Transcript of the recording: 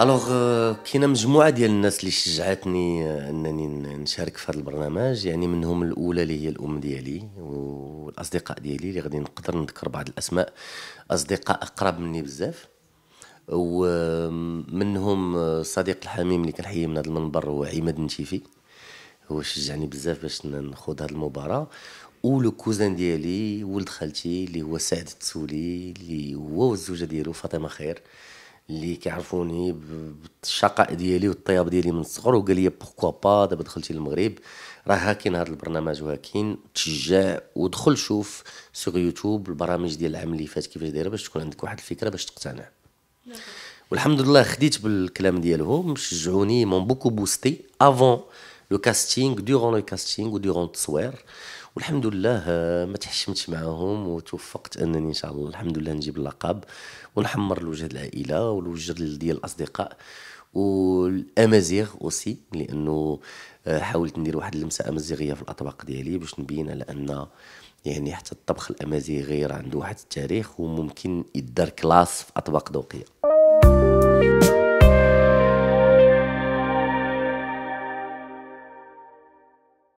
الوغ euh, كاينه مجموعه ديال الناس اللي شجعتني آه، انني نشارك في هذا البرنامج يعني منهم الاولى اللي هي الام ديالي والاصدقاء ديالي اللي غادي نقدر نذكر بعض الاسماء اصدقاء اقرب مني بزاف ومنهم الصديق آه، الحميم اللي كنحيي من هذا المنبر هو عماد نشيفي هو شجعني بزاف باش نخوض هذه المباراه ولو كوزان ديالي ولد خالتي اللي هو سعد التسولي اللي هو والزوجه ديالو فاطمه خير اللي كيعرفوني بالشقاء ديالي والطياب ديالي من الصغر وقال لي بوكو با دابا دخلتي للمغرب راه هاكين هذا البرنامج وهاكين تشجع ودخل شوف سوغ يوتيوب البرامج ديال العام اللي فات كيفاش دايره باش تكون عندك واحد الفكره باش تقتنع والحمد لله خديت بالكلام ديالهم شجعوني مون بوكو بوستي افون لو كاستينغ دورون لو كاستينغ ودورون التصوير والحمد لله ما تحشمتش معاهم وتوفقت انني ان شاء الله الحمد لله نجيب اللقب ونحمر الوجه العائله والوجه ديال الاصدقاء والامازيغ اوسي لانه حاولت ندير واحد اللمسه امازيغيه في الاطباق ديالي باش نبين على ان يعني حتى الطبخ الامازيغي راه عنده واحد التاريخ وممكن يدار كلاس في اطباق ذوقيه